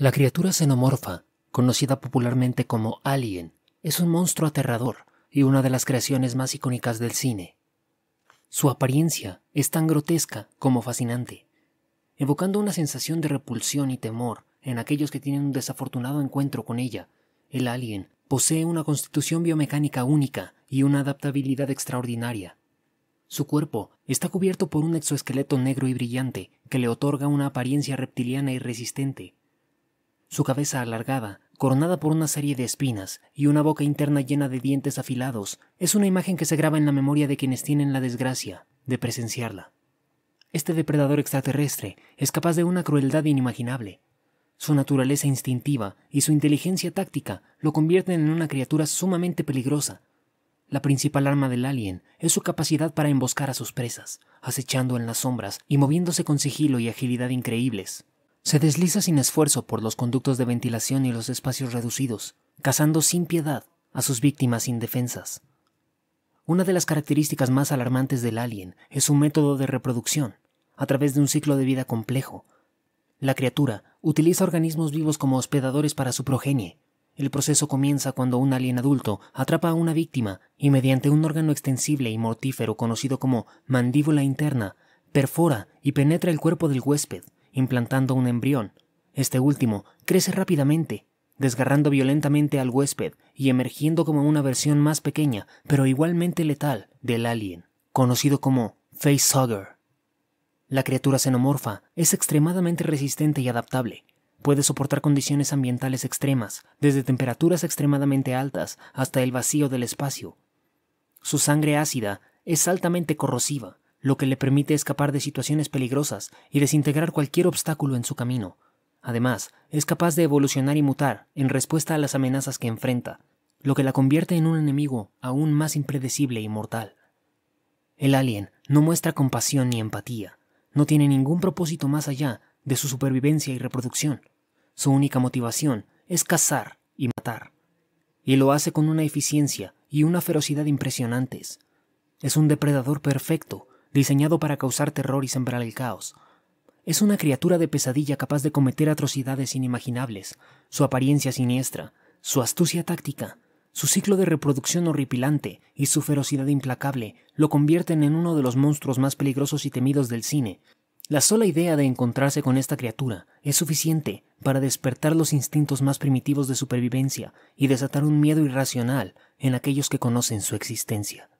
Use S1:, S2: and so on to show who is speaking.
S1: La criatura xenomorfa, conocida popularmente como Alien, es un monstruo aterrador y una de las creaciones más icónicas del cine. Su apariencia es tan grotesca como fascinante, evocando una sensación de repulsión y temor en aquellos que tienen un desafortunado encuentro con ella. El alien posee una constitución biomecánica única y una adaptabilidad extraordinaria. Su cuerpo está cubierto por un exoesqueleto negro y brillante que le otorga una apariencia reptiliana y resistente, su cabeza alargada, coronada por una serie de espinas y una boca interna llena de dientes afilados, es una imagen que se graba en la memoria de quienes tienen la desgracia de presenciarla. Este depredador extraterrestre es capaz de una crueldad inimaginable. Su naturaleza instintiva y su inteligencia táctica lo convierten en una criatura sumamente peligrosa. La principal arma del alien es su capacidad para emboscar a sus presas, acechando en las sombras y moviéndose con sigilo y agilidad increíbles. Se desliza sin esfuerzo por los conductos de ventilación y los espacios reducidos, cazando sin piedad a sus víctimas indefensas. Una de las características más alarmantes del alien es su método de reproducción, a través de un ciclo de vida complejo. La criatura utiliza organismos vivos como hospedadores para su progenie. El proceso comienza cuando un alien adulto atrapa a una víctima y mediante un órgano extensible y mortífero conocido como mandíbula interna, perfora y penetra el cuerpo del huésped, implantando un embrión. Este último crece rápidamente, desgarrando violentamente al huésped y emergiendo como una versión más pequeña, pero igualmente letal, del alien, conocido como facehugger. La criatura xenomorfa es extremadamente resistente y adaptable. Puede soportar condiciones ambientales extremas, desde temperaturas extremadamente altas hasta el vacío del espacio. Su sangre ácida es altamente corrosiva, lo que le permite escapar de situaciones peligrosas y desintegrar cualquier obstáculo en su camino. Además, es capaz de evolucionar y mutar en respuesta a las amenazas que enfrenta, lo que la convierte en un enemigo aún más impredecible y mortal. El alien no muestra compasión ni empatía, no tiene ningún propósito más allá de su supervivencia y reproducción. Su única motivación es cazar y matar. Y lo hace con una eficiencia y una ferocidad impresionantes. Es un depredador perfecto diseñado para causar terror y sembrar el caos. Es una criatura de pesadilla capaz de cometer atrocidades inimaginables, su apariencia siniestra, su astucia táctica, su ciclo de reproducción horripilante y su ferocidad implacable lo convierten en uno de los monstruos más peligrosos y temidos del cine. La sola idea de encontrarse con esta criatura es suficiente para despertar los instintos más primitivos de supervivencia y desatar un miedo irracional en aquellos que conocen su existencia.